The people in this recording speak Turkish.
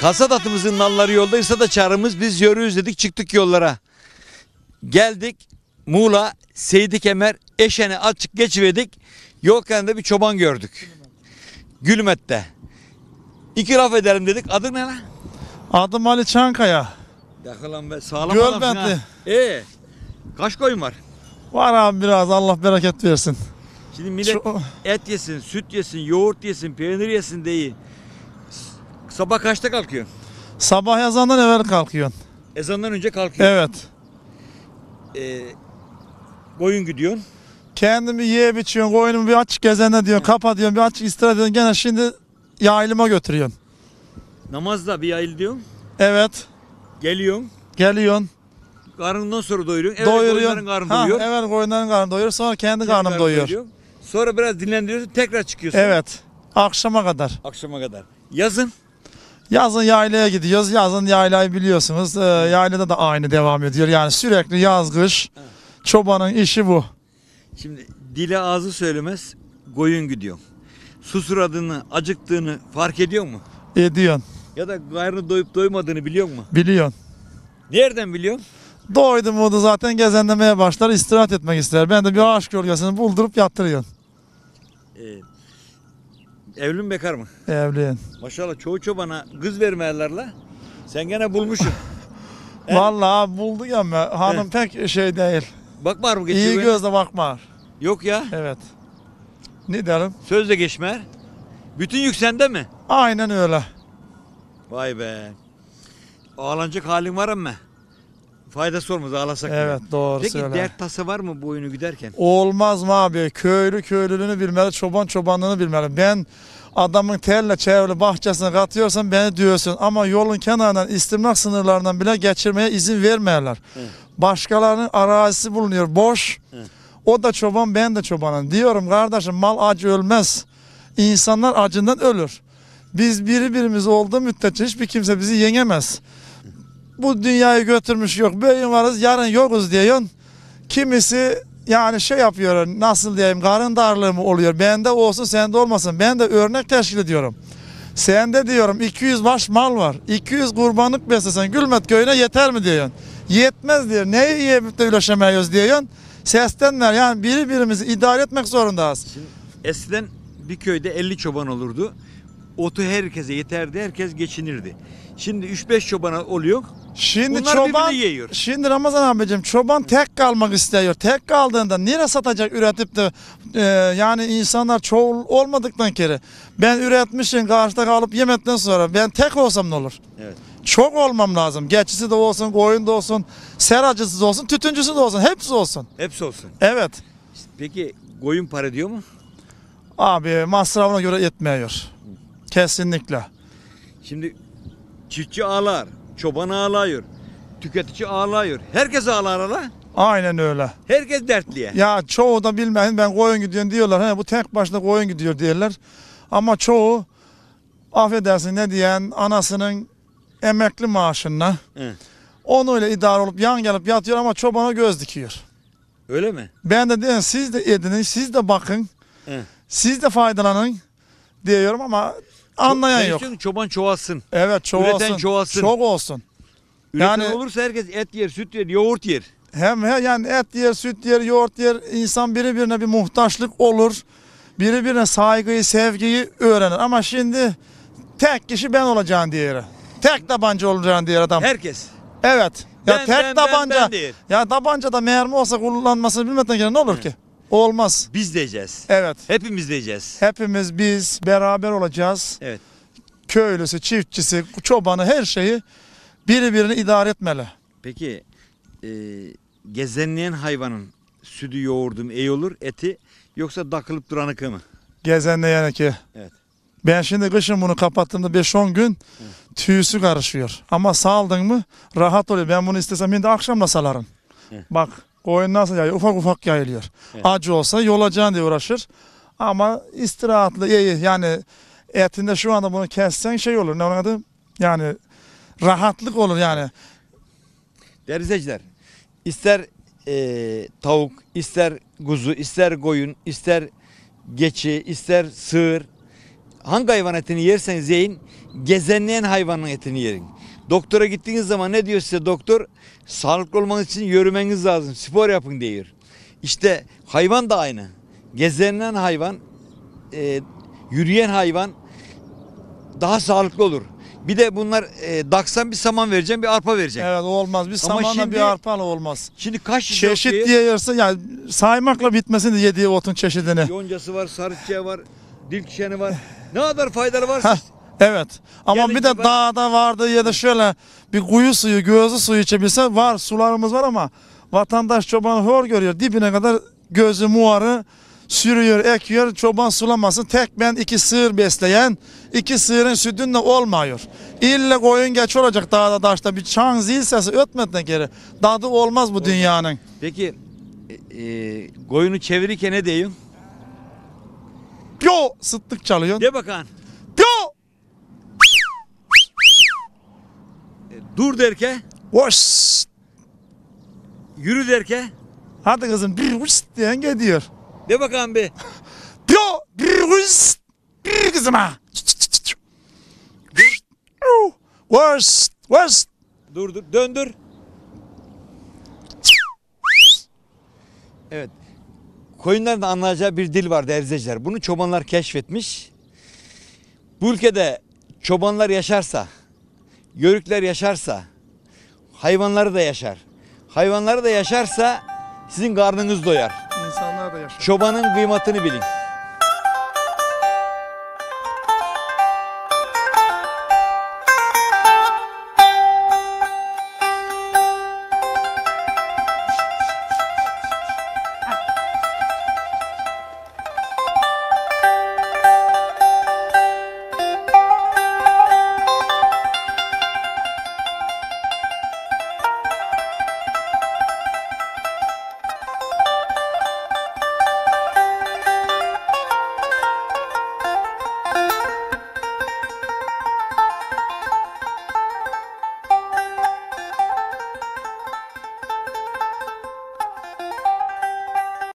Kasat atımızın nalları yoldaysa da çağrımız biz yürüyüz dedik çıktık yollara. Geldik Muğla, Seydik Emer, Eşen'e açık geçiverdik. Yol kenarında bir çoban gördük. Gülmet'te. İki laf edelim dedik. Adı ne lan? Adım Ali Çankaya. Yakalan be sağlam Göl adamsın Ee, kaç koyun var? Var abi biraz Allah bereket versin. Şimdi millet Şu... et yesin, süt yesin, yoğurt yesin, peynir yesin deyin. Sabah kaçta kalkıyorsun? Sabah ezandan evvel kalkıyorsun. Ezandan önce kalkıyorsun. Evet. Ee, koyun gidiyorsun. Kendimi yiye biçiyorsun, koyunumu bir aç gezene diyorsun, kapa diyorsun, bir aç istirahat ediyorsun. Gene şimdi yaylıma götürüyorsun. Namazda bir ayıl diyorsun. Evet. Geliyorsun. Geliyorsun. Karnından sonra doyuruyorsun. Evet doyuruyorsun. karnı Ha, doyuyor. evvel koyunların karnı doyuyor. Sonra kendi karnım Karnı doyuyor. Sonra biraz dinlendiriyorsun. Tekrar çıkıyorsun. Evet. Akşama kadar. Akşama kadar. Yazın. Yazın yaylaya gidiyoruz. Yazın yaylayı biliyorsunuz. Ee, yaylada da aynı devam ediyor. Yani sürekli yaz kış. Çobanın işi bu. Şimdi dile ağzı söylemez koyun gidiyor. Susuradığını, acıktığını fark ediyor mu? Ediyorsun. Ya da karnı doyup doymadığını biliyor mu? Biliyorum. Nereden biliyorsun? Doydu mu da zaten gezenlemeye başlar, istirahat etmek ister. Ben de bir ağaç gölgesini buldurup yattırıyorsun. Ee, Evli mi bekar mı? Evliyim. Maşallah çoğu çobana kız vermeyenler la. Sen gene bulmuşsun. Vallahi bulduk ama hanım pek şey değil. Bak var mı geçiyor? İyi gözle bakma. Yok ya. Evet. Ne derim? Sözle geçmer. Bütün yük sende mi? Aynen öyle. Vay be. Ağlanacak halin var mı? Faydası olmaz alasak. Evet bile. doğru Peki söyle. dert tası var mı bu oyunu giderken? Olmaz mı abi? Köylü köylülüğünü bilmeli, çoban çobanlığını bilmeli. Ben adamın terle çevrili bahçesine katıyorsan beni diyorsun. Ama yolun kenarından istimlak sınırlarından bile geçirmeye izin vermiyorlar. Evet. Başkalarının arazisi bulunuyor boş. Evet. O da çoban ben de çobanım. Diyorum kardeşim mal acı ölmez. İnsanlar acından ölür. Biz biri birimiz olduğu müddetçe hiçbir kimse bizi yenemez bu dünyayı götürmüş yok. Bugün varız yarın yokuz diyorsun. Kimisi yani şey yapıyor nasıl diyeyim karın darlığı mı oluyor. Bende olsun sende olmasın. Ben de örnek teşkil ediyorum. Sende diyorum 200 baş mal var. 200 kurbanlık beslesen Gülmet köyüne yeter mi diyorsun. Yetmez diyor. Neyi yiyip de ulaşamıyoruz diyorsun. Sestenler yani birbirimizi idare etmek zorundayız. eskiden bir köyde 50 çoban olurdu. Otu herkese yeterdi. Herkes geçinirdi. Şimdi 3-5 çobana oluyor. Şimdi Bunlar çoban yiyor. Şimdi Ramazan abicim çoban tek kalmak istiyor. Tek kaldığında nere satacak üretip de e, yani insanlar çoğul olmadıktan kere ben üretmişim karşıda kalıp yemekten sonra ben tek olsam ne olur? Evet. Çok olmam lazım. Geçisi de olsun, koyun da olsun, seracısı da olsun, tütüncüsü de olsun, hepsi olsun. Hepsi olsun. Evet. Peki koyun para diyor mu? Abi masrafına göre yetmiyor. Kesinlikle. Şimdi çiftçi ağlar. Çoban ağlayır. Tüketici ağlayır. Herkes ağlar ala. Aynen öyle. Herkes dertliye. Ya çoğu da bilmeyin ben koyun gidiyorum diyorlar. He, bu tek başına koyun gidiyor diyorlar. Ama çoğu affedersin ne diyen anasının emekli maaşına Hı. onuyla idare olup yan gelip yatıyor ama çobana göz dikiyor. Öyle mi? Ben de diyorum siz de edinin, siz de bakın, Hı. siz de faydalanın diyorum ama Anlayan yok. Çünkü çoban çoğalsın. Evet çoğalsın. Üreten çoğalsın. Çok olsun. Üreten yani, olursa herkes et yer, süt yer, yoğurt yer. Hem, hem yani et yer, süt yer, yoğurt yer. İnsan birbirine bir muhtaçlık olur. Birbirine saygıyı, sevgiyi öğrenir. Ama şimdi tek kişi ben olacağım diğeri. Tek tabanca olacağım diğer adam. Herkes. Evet. Ya ben, tek ben, tabanca. Ben, ben ya tabanca da mermi olsa kullanmasını bilmeden ne olur Hı. ki? Olmaz. Biz diyeceğiz. Evet. Hepimiz diyeceğiz. Hepimiz biz beraber olacağız. Evet. Köylüsü, çiftçisi, çobanı her şeyi birbirini idare etmeli. Peki e, gezenleyen hayvanın sütü, yoğurdum iyi e olur, eti yoksa takılıp duranı mı? Gezenleyen ki. Evet. Ben şimdi kışın bunu kapattığımda 5-10 gün evet. tüyüsü karışıyor. Ama saldın mı rahat oluyor. Ben bunu istesem şimdi akşamla salarım. Evet. Bak bu oyun nasıl yayılıyor? Ufak ufak yayılıyor. Evet. Acı olsa yolacağın diye uğraşır. Ama istirahatlı iyi yani etinde şu anda bunu kessen şey olur. Ne adı? Yani rahatlık olur yani. Değerli izleyiciler, ister e, tavuk, ister kuzu, ister koyun, ister geçi, ister sığır, hangi hayvan etini yerseniz yiyin, gezenleyen hayvanın etini yerin. Doktora gittiğiniz zaman ne diyor size doktor? Sağlıklı olmanız için yürümeniz lazım. Spor yapın diyor. İşte hayvan da aynı. Gezenen hayvan, e, yürüyen hayvan daha sağlıklı olur. Bir de bunlar e, daksan bir saman vereceğim, bir arpa vereceğim. Evet olmaz. Bir samanla şimdi- bir arpala olmaz. Şimdi kaç Çeşit diye, yersin, yani saymakla bitmesin de yediği otun çeşidini. yoncası var, sarıçıya var, dil var. Ne kadar faydalı var. Evet. Ama Gelin bir de bak- dağda vardı ya da şöyle bir kuyu suyu, gözü suyu içebilse var. Sularımız var ama vatandaş çoban hor görüyor. Dibine kadar gözü muarı sürüyor, ekiyor. Çoban sulamasın. Tek ben iki sığır besleyen, iki sığırın sütünle olmuyor. İlle koyun geç olacak dağda taşta. Bir çan zil sesi ötmeden geri. Dadı olmaz bu dünyanın. Peki e, e, koyunu çevirirken ne diyeyim? Yo! Sıttık çalıyorsun De bakan. Dur derke. Voş. Yürü derke. Hadi kızım bir vış diyen gidiyor. De bakalım bir. Yo bir vış. Bir kızım ha. Voş. Voş. Dur dur döndür. Evet. Koyunların da anlayacağı bir dil var erzeciler. Bunu çobanlar keşfetmiş. Bu ülkede çobanlar yaşarsa Yörükler yaşarsa, hayvanları da yaşar. Hayvanları da yaşarsa sizin karnınız doyar. İnsanlar da yaşar. Çobanın kıymetini bilin.